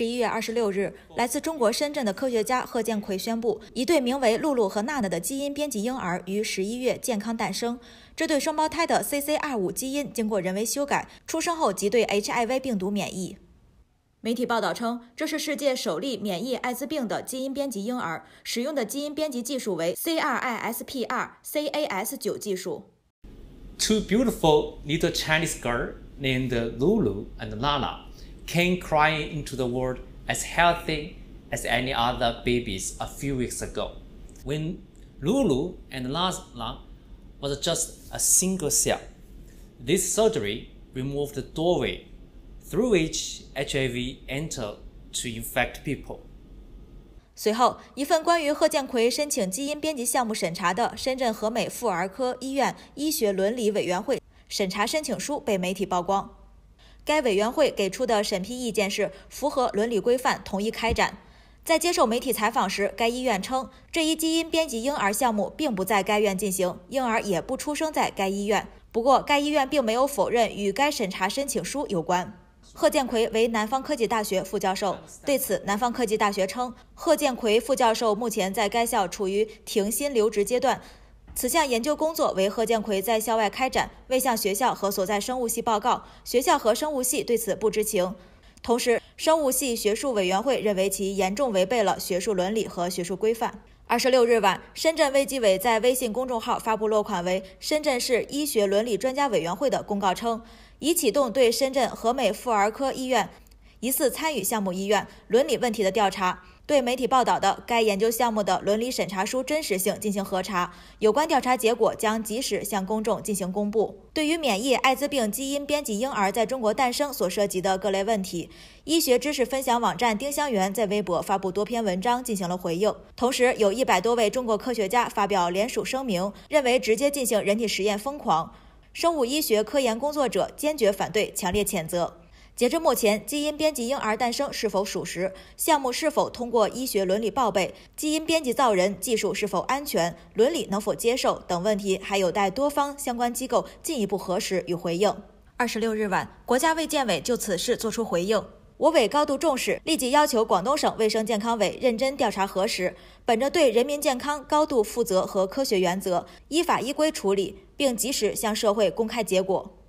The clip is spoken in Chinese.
十一月二十六日，来自中国深圳的科学家贺建奎宣布，一对名为露露和娜娜的基因编辑婴儿于十一月健康诞生。这对双胞胎的 c c 二5基因经过人为修改，出生后即对 HIV 病毒免疫。媒体报道称，这是世界首例免疫艾滋病的基因编辑婴儿，使用的基因编辑技术为 CRISPR-Cas9 技术。Two beautiful little Chinese girls named Lulu and Lala. came crying into the world as healthy as any other babies a few weeks ago. When Lulu and Lazla was just a single cell, this surgery removed the doorway through which HIV entered to infect people. 随后，一份关于贺建奎申请基因编辑项目审查的深圳和美妇儿科医院医学伦理委员会审查申请书被媒体曝光。该委员会给出的审批意见是符合伦理规范，同意开展。在接受媒体采访时，该医院称，这一基因编辑婴儿项目并不在该院进行，婴儿也不出生在该医院。不过，该医院并没有否认与该审查申请书有关。贺建奎为南方科技大学副教授。对此，南方科技大学称，贺建奎副教授目前在该校处于停薪留职阶段。此项研究工作为贺建奎在校外开展，未向学校和所在生物系报告，学校和生物系对此不知情。同时，生物系学术委员会认为其严重违背了学术伦理和学术规范。二十六日晚，深圳卫计委在微信公众号发布落款为“深圳市医学伦理专家委员会”的公告称，已启动对深圳和美妇儿科医院。疑似参与项目医院伦理问题的调查，对媒体报道的该研究项目的伦理审查书真实性进行核查。有关调查结果将及时向公众进行公布。对于免疫艾滋病基因编辑婴儿在中国诞生所涉及的各类问题，医学知识分享网站丁香园在微博发布多篇文章进行了回应。同时，有一百多位中国科学家发表联署声明，认为直接进行人体实验疯狂，生物医学科研工作者坚决反对，强烈谴责。截至目前，基因编辑婴儿诞生是否属实？项目是否通过医学伦理报备？基因编辑造人技术是否安全？伦理能否接受等问题，还有待多方相关机构进一步核实与回应。二十六日晚，国家卫健委就此事作出回应：我委高度重视，立即要求广东省卫生健康委认真调查核实，本着对人民健康高度负责和科学原则，依法依规处理，并及时向社会公开结果。